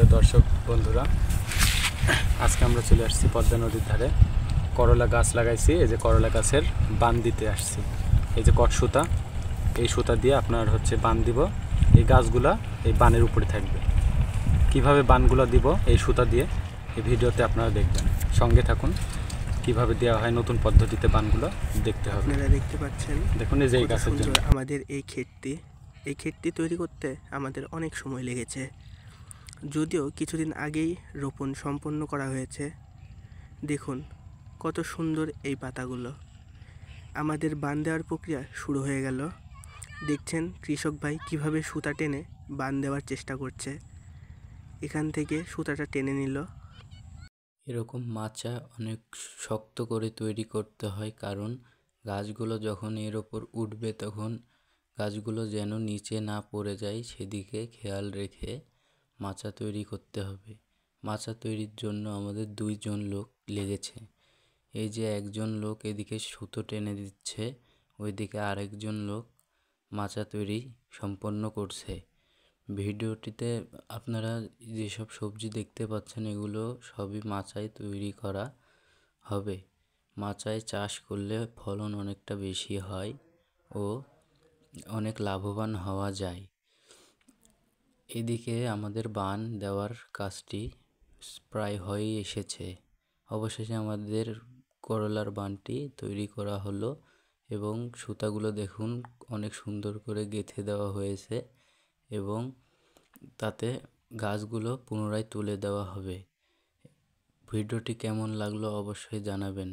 প্রিয় দর্শক বন্ধুরা আজকে আমরা চলে আসছি পদ্মা নদীর ধারে করলা গাছ লাগাইছি এই যে করলা গাছের বান দিতে আসছি এই যে কট সুতা এই সুতা দিয়ে আপনার হচ্ছে বান দিব এই গাছগুলা এই বানের উপরে থাকবে কিভাবে বানগুলো দিব এই সুতা দিয়ে এই ভিডিওতে আপনারা দেখবেন সঙ্গে থাকুন কিভাবে দেওয়া হয় নতুন পদ্ধতিতে বানগুলো দেখতে হবে আপনারা দেখতে পাচ্ছেন দেখুন এই যে গাছের জন্য আমাদের এই ক্ষেতটি এই ক্ষেতটি তৈরি করতে আমাদের অনেক সময় লেগেছে যদিও কিছুদিন আগেই রোপণ সম্পন্ন করা হয়েছে দেখুন কত সুন্দর এই পাতাগুলো আমাদের বান দেওয়ার প্রক্রিয়া শুরু হয়ে গেল দেখছেন কৃষক ভাই কিভাবে সুতা টেনে বান দেওয়ার চেষ্টা করছে এখান থেকে সুতাটা টেনে নিল এরকম মাচা অনেক শক্ত করে তৈরি করতে হয় কারণ গাছগুলো যখন এর ওপর উঠবে তখন গাছগুলো যেন নিচে না পড়ে যায় সেদিকে খেয়াল রেখে মাচা তৈরি করতে হবে মাচা তৈরির জন্য আমাদের দুইজন লোক লেগেছে এই যে একজন লোক এদিকে সুতো টেনে দিচ্ছে ওইদিকে আরেকজন লোক মাচা তৈরি সম্পন্ন করছে ভিডিওটিতে আপনারা যেসব সবজি দেখতে পাচ্ছেন এগুলো সবই মাচায় তৈরি করা হবে মাচায় চাষ করলে ফলন অনেকটা বেশি হয় ও অনেক লাভবান হওয়া যায় এদিকে আমাদের বান দেওয়ার কাজটি প্রায় হয়েই এসেছে অবশেষে আমাদের করলার বানটি তৈরি করা হলো এবং সুতাগুলো দেখুন অনেক সুন্দর করে গেঁথে দেওয়া হয়েছে এবং তাতে গাছগুলো পুনরায় তুলে দেওয়া হবে ভিডিওটি কেমন লাগলো অবশ্যই জানাবেন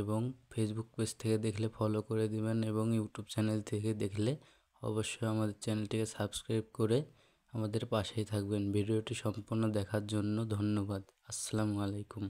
এবং ফেসবুক পেজ থেকে দেখলে ফলো করে দিবেন এবং ইউটিউব চ্যানেল থেকে দেখলে অবশ্যই আমাদের চ্যানেলটিকে সাবস্ক্রাইব করে আমাদের পাশেই থাকবেন ভিডিওটি সম্পূর্ণ দেখার জন্য ধন্যবাদ আসসালামু আলাইকুম